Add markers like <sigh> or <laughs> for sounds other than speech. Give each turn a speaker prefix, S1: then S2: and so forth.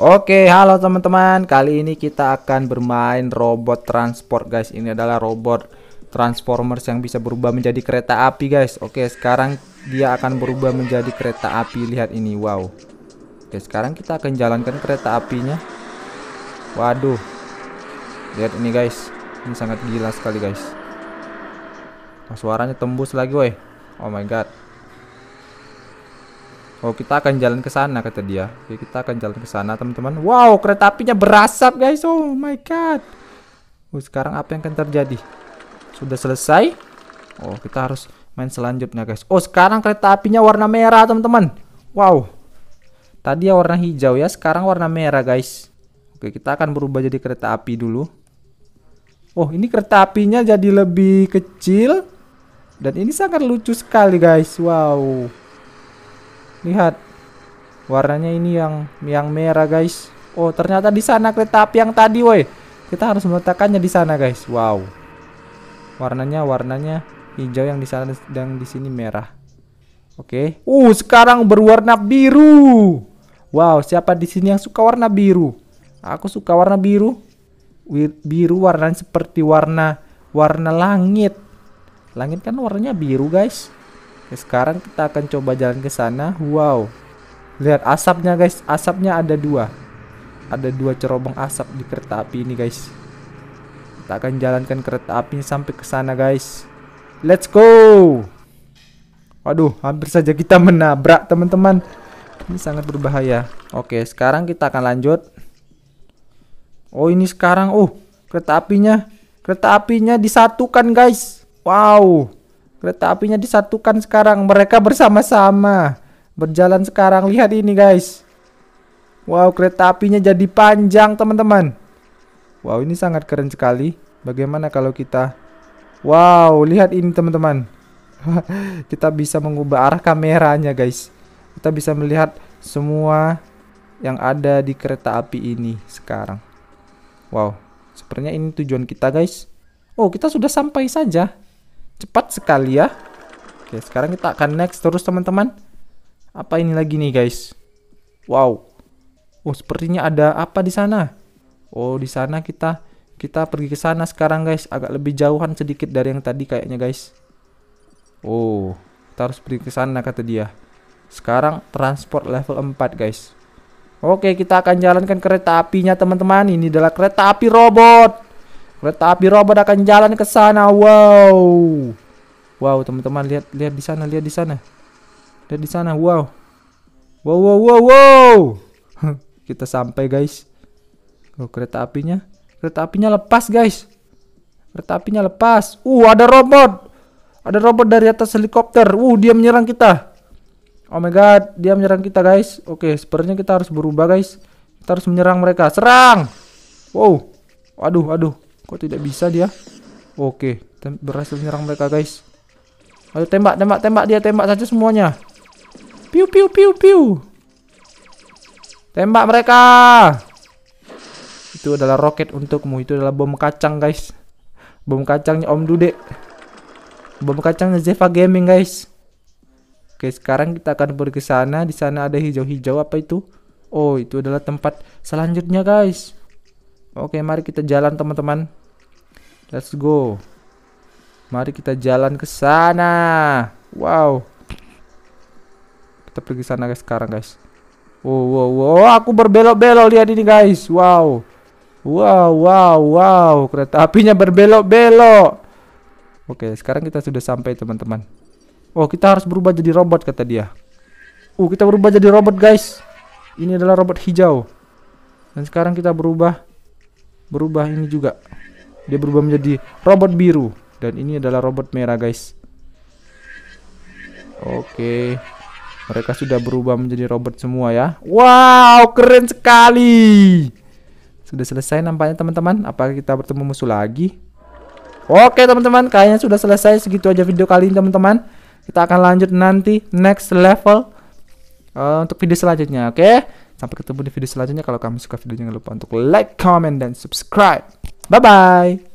S1: Oke, halo teman-teman. Kali ini kita akan bermain robot transport, guys. Ini adalah robot Transformers yang bisa berubah menjadi kereta api, guys. Oke, sekarang dia akan berubah menjadi kereta api. Lihat ini, wow. Oke, sekarang kita akan jalankan kereta apinya. Waduh. Lihat ini, guys. Ini sangat gila sekali, guys. Oh, suaranya tembus lagi, woi. Oh my god. Oh, kita akan jalan ke sana kata dia. Oke, kita akan jalan ke sana, teman-teman. Wow, kereta apinya berasap, guys. Oh my god. Oh, sekarang apa yang akan terjadi? Sudah selesai? Oh, kita harus main selanjutnya, guys. Oh, sekarang kereta apinya warna merah, teman-teman. Wow. Tadi ya warna hijau ya, sekarang warna merah, guys. Oke, kita akan berubah jadi kereta api dulu. Oh, ini kereta apinya jadi lebih kecil. Dan ini sangat lucu sekali, guys. Wow. Lihat. Warnanya ini yang yang merah, guys. Oh, ternyata di sana kereta api yang tadi, woi. Kita harus meletakkannya di sana, guys. Wow. Warnanya warnanya hijau yang di sana dan di sini merah. Oke. Okay. Uh, sekarang berwarna biru. Wow, siapa di sini yang suka warna biru? Aku suka warna biru. Biru warna seperti warna warna langit. Langit kan warnanya biru, guys. Oke, sekarang kita akan coba jalan ke sana wow lihat asapnya guys asapnya ada dua ada dua cerobong asap di kereta api ini guys kita akan jalankan kereta api sampai ke sana guys let's go waduh hampir saja kita menabrak teman-teman ini sangat berbahaya oke sekarang kita akan lanjut oh ini sekarang oh kereta apinya kereta apinya disatukan guys wow Kereta apinya disatukan sekarang. Mereka bersama-sama. Berjalan sekarang. Lihat ini guys. Wow, kereta apinya jadi panjang teman-teman. Wow, ini sangat keren sekali. Bagaimana kalau kita... Wow, lihat ini teman-teman. <laughs> kita bisa mengubah arah kameranya guys. Kita bisa melihat semua yang ada di kereta api ini sekarang. Wow, sepertinya ini tujuan kita guys. Oh, kita sudah sampai saja. Cepat sekali ya. Oke, sekarang kita akan next terus teman-teman. Apa ini lagi nih guys? Wow. Oh, sepertinya ada apa di sana? Oh, di sana kita kita pergi ke sana sekarang guys. Agak lebih jauhan sedikit dari yang tadi kayaknya guys. Oh, kita harus pergi ke sana kata dia. Sekarang transport level 4 guys. Oke, kita akan jalankan kereta apinya, teman-teman. Ini adalah kereta api robot. Kereta api robot akan jalan ke sana. Wow. Wow, teman-teman lihat lihat di sana, lihat di sana. Lihat di sana. Wow. Wow wow wow wow. <laughs> Kita sampai, guys. Oh, kereta apinya. Kereta apinya lepas, guys. Kereta apinya lepas. Uh, ada robot. Ada robot dari atas helikopter. Uh, dia menyerang kita. Oh my god, dia menyerang kita, guys. Oke, okay, sepertinya kita harus berubah, guys. Kita harus menyerang mereka. Serang. Wow. Aduh, aduh. Kok tidak bisa dia? Oke, okay, berhasil menyerang mereka, guys. Ayo tembak, tembak, tembak dia, tembak saja semuanya. Piu, piu, piu, piu. Tembak mereka. Itu adalah roket untukmu. Itu adalah bom kacang, guys. Bom kacangnya Om Dude. Bom kacangnya Zeva Gaming, guys. Oke, sekarang kita akan pergi ke sana. Di sana ada hijau-hijau apa itu? Oh, itu adalah tempat selanjutnya, guys. Oke, mari kita jalan, teman-teman. Let's go. Mari kita jalan ke sana. Wow. Kita pergi sana guys sekarang guys. Wow, wow, wow. Aku berbelok-belok lihat ini guys. Wow. Wow, wow, wow. Kereta apinya berbelok-belok. Oke, sekarang kita sudah sampai teman-teman. Oh, kita harus berubah jadi robot kata dia. Uh, kita berubah jadi robot guys. Ini adalah robot hijau. Dan sekarang kita berubah. Berubah ini juga. Dia berubah menjadi robot biru dan ini adalah robot merah guys oke mereka sudah berubah menjadi robot semua ya wow keren sekali sudah selesai nampaknya teman-teman Apakah kita bertemu musuh lagi oke teman-teman kayaknya sudah selesai segitu aja video kali ini teman-teman kita akan lanjut nanti next level uh, untuk video selanjutnya oke sampai ketemu di video selanjutnya kalau kamu suka video jangan lupa untuk like comment dan subscribe bye bye